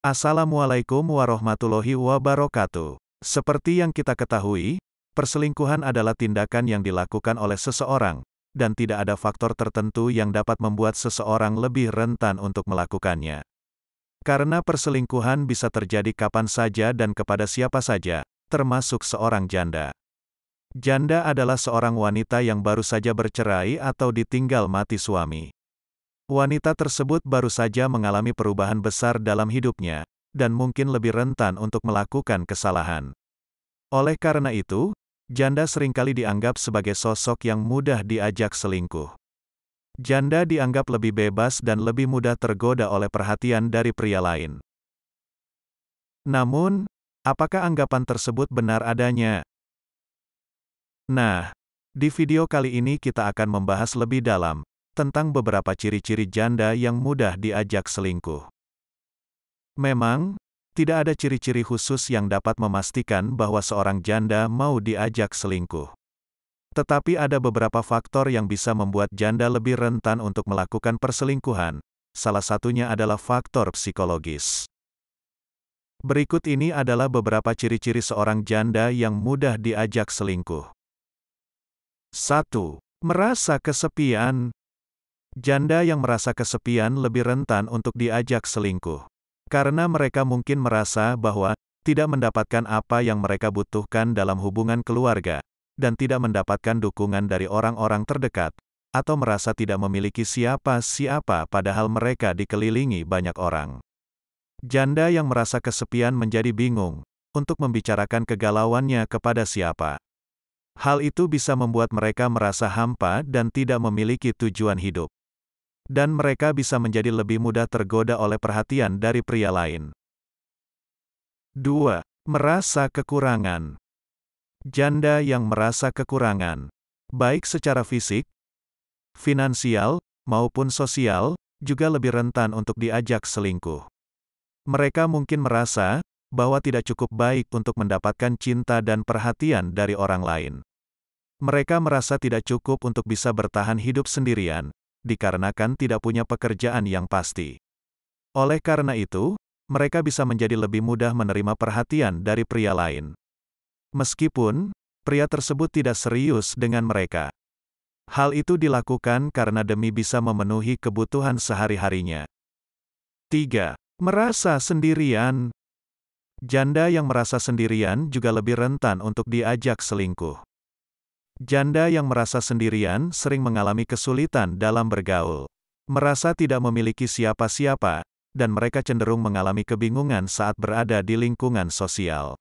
Assalamualaikum warahmatullahi wabarakatuh. Seperti yang kita ketahui, perselingkuhan adalah tindakan yang dilakukan oleh seseorang, dan tidak ada faktor tertentu yang dapat membuat seseorang lebih rentan untuk melakukannya. Karena perselingkuhan bisa terjadi kapan saja dan kepada siapa saja, termasuk seorang janda. Janda adalah seorang wanita yang baru saja bercerai atau ditinggal mati suami. Wanita tersebut baru saja mengalami perubahan besar dalam hidupnya, dan mungkin lebih rentan untuk melakukan kesalahan. Oleh karena itu, janda seringkali dianggap sebagai sosok yang mudah diajak selingkuh. Janda dianggap lebih bebas dan lebih mudah tergoda oleh perhatian dari pria lain. Namun, apakah anggapan tersebut benar adanya? Nah, di video kali ini kita akan membahas lebih dalam tentang beberapa ciri-ciri janda yang mudah diajak selingkuh. Memang, tidak ada ciri-ciri khusus yang dapat memastikan bahwa seorang janda mau diajak selingkuh. Tetapi ada beberapa faktor yang bisa membuat janda lebih rentan untuk melakukan perselingkuhan, salah satunya adalah faktor psikologis. Berikut ini adalah beberapa ciri-ciri seorang janda yang mudah diajak selingkuh. 1. Merasa kesepian Janda yang merasa kesepian lebih rentan untuk diajak selingkuh. Karena mereka mungkin merasa bahwa tidak mendapatkan apa yang mereka butuhkan dalam hubungan keluarga, dan tidak mendapatkan dukungan dari orang-orang terdekat, atau merasa tidak memiliki siapa-siapa padahal mereka dikelilingi banyak orang. Janda yang merasa kesepian menjadi bingung untuk membicarakan kegalauannya kepada siapa. Hal itu bisa membuat mereka merasa hampa dan tidak memiliki tujuan hidup dan mereka bisa menjadi lebih mudah tergoda oleh perhatian dari pria lain. 2. Merasa kekurangan. Janda yang merasa kekurangan, baik secara fisik, finansial, maupun sosial, juga lebih rentan untuk diajak selingkuh. Mereka mungkin merasa bahwa tidak cukup baik untuk mendapatkan cinta dan perhatian dari orang lain. Mereka merasa tidak cukup untuk bisa bertahan hidup sendirian, dikarenakan tidak punya pekerjaan yang pasti. Oleh karena itu, mereka bisa menjadi lebih mudah menerima perhatian dari pria lain. Meskipun, pria tersebut tidak serius dengan mereka. Hal itu dilakukan karena demi bisa memenuhi kebutuhan sehari-harinya. 3. Merasa sendirian Janda yang merasa sendirian juga lebih rentan untuk diajak selingkuh. Janda yang merasa sendirian sering mengalami kesulitan dalam bergaul. Merasa tidak memiliki siapa-siapa, dan mereka cenderung mengalami kebingungan saat berada di lingkungan sosial.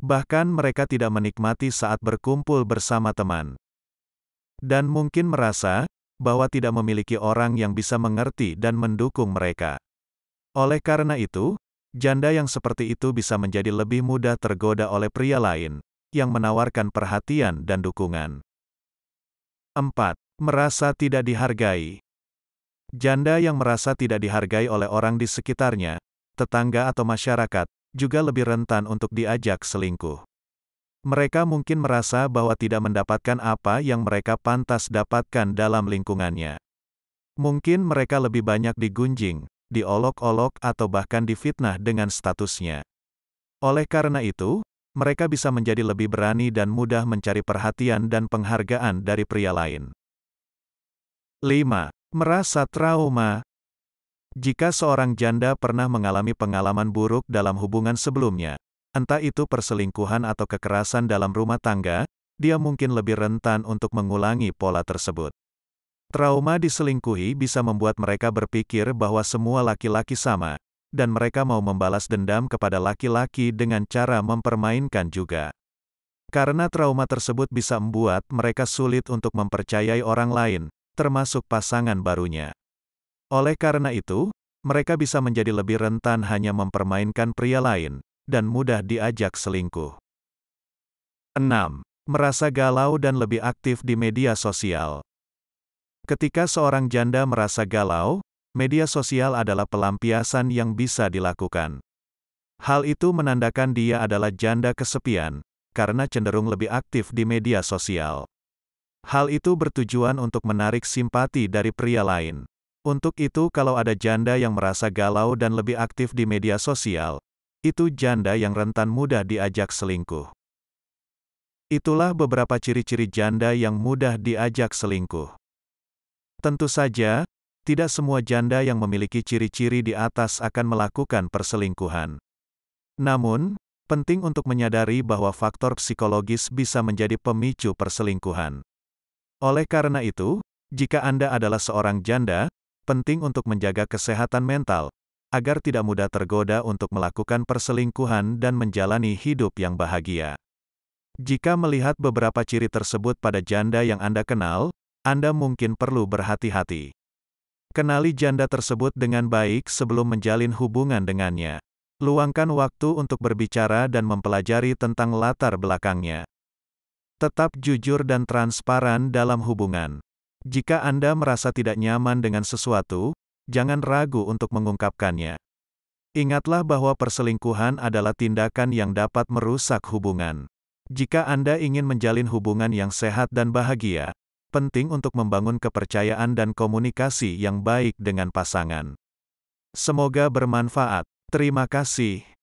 Bahkan mereka tidak menikmati saat berkumpul bersama teman. Dan mungkin merasa, bahwa tidak memiliki orang yang bisa mengerti dan mendukung mereka. Oleh karena itu, janda yang seperti itu bisa menjadi lebih mudah tergoda oleh pria lain, yang menawarkan perhatian dan dukungan. 4. Merasa tidak dihargai. Janda yang merasa tidak dihargai oleh orang di sekitarnya, tetangga atau masyarakat, juga lebih rentan untuk diajak selingkuh. Mereka mungkin merasa bahwa tidak mendapatkan apa yang mereka pantas dapatkan dalam lingkungannya. Mungkin mereka lebih banyak digunjing, diolok-olok atau bahkan difitnah dengan statusnya. Oleh karena itu, mereka bisa menjadi lebih berani dan mudah mencari perhatian dan penghargaan dari pria lain. 5. Merasa trauma Jika seorang janda pernah mengalami pengalaman buruk dalam hubungan sebelumnya, entah itu perselingkuhan atau kekerasan dalam rumah tangga, dia mungkin lebih rentan untuk mengulangi pola tersebut. Trauma diselingkuhi bisa membuat mereka berpikir bahwa semua laki-laki sama, dan mereka mau membalas dendam kepada laki-laki dengan cara mempermainkan juga. Karena trauma tersebut bisa membuat mereka sulit untuk mempercayai orang lain, termasuk pasangan barunya. Oleh karena itu, mereka bisa menjadi lebih rentan hanya mempermainkan pria lain, dan mudah diajak selingkuh. 6. Merasa galau dan lebih aktif di media sosial. Ketika seorang janda merasa galau, media sosial adalah pelampiasan yang bisa dilakukan. Hal itu menandakan dia adalah janda kesepian, karena cenderung lebih aktif di media sosial. Hal itu bertujuan untuk menarik simpati dari pria lain. Untuk itu, kalau ada janda yang merasa galau dan lebih aktif di media sosial, itu janda yang rentan mudah diajak selingkuh. Itulah beberapa ciri-ciri janda yang mudah diajak selingkuh. Tentu saja, tidak semua janda yang memiliki ciri-ciri di atas akan melakukan perselingkuhan. Namun, penting untuk menyadari bahwa faktor psikologis bisa menjadi pemicu perselingkuhan. Oleh karena itu, jika Anda adalah seorang janda, penting untuk menjaga kesehatan mental agar tidak mudah tergoda untuk melakukan perselingkuhan dan menjalani hidup yang bahagia. Jika melihat beberapa ciri tersebut pada janda yang Anda kenal, Anda mungkin perlu berhati-hati. Kenali janda tersebut dengan baik sebelum menjalin hubungan dengannya. Luangkan waktu untuk berbicara dan mempelajari tentang latar belakangnya. Tetap jujur dan transparan dalam hubungan. Jika Anda merasa tidak nyaman dengan sesuatu, jangan ragu untuk mengungkapkannya. Ingatlah bahwa perselingkuhan adalah tindakan yang dapat merusak hubungan. Jika Anda ingin menjalin hubungan yang sehat dan bahagia, penting untuk membangun kepercayaan dan komunikasi yang baik dengan pasangan. Semoga bermanfaat. Terima kasih.